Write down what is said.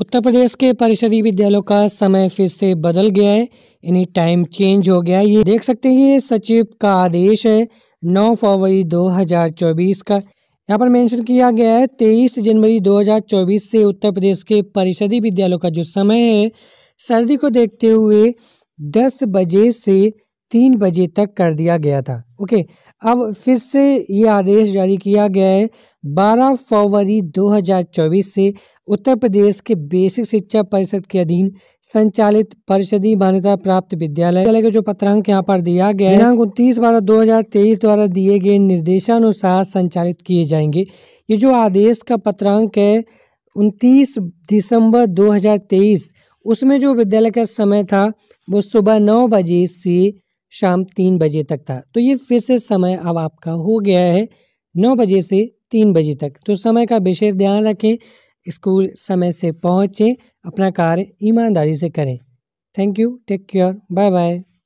उत्तर प्रदेश के परिषदीय विद्यालयों का समय फिर से बदल गया है यानी टाइम चेंज हो गया है ये देख सकते हैं ये सचिव का आदेश है 9 फरवरी 2024 का यहाँ पर मेंशन किया गया है 23 जनवरी 2024 से उत्तर प्रदेश के परिषदीय विद्यालयों का जो समय है सर्दी को देखते हुए 10 बजे से तीन बजे तक कर दिया गया था ओके अब फिर से ये आदेश जारी किया गया है 12 फरवरी 2024 से उत्तर प्रदेश के बेसिक शिक्षा परिषद के अधीन संचालित परिषदी मान्यता प्राप्त विद्यालय का जो पत्रांक यहाँ पर दिया गया है दिनांक उनतीस बारह दो द्वारा दिए गए निर्देशानुसार संचालित किए जाएंगे ये जो आदेश का पत्रांक है उनतीस दिसंबर 2023 उसमें जो विद्यालय का समय था वो सुबह नौ बजे से शाम तीन बजे तक था तो ये फिर से समय अब आपका हो गया है नौ बजे से तीन बजे तक तो समय का विशेष ध्यान रखें स्कूल समय से पहुँचें अपना कार्य ईमानदारी से करें thank you take care bye bye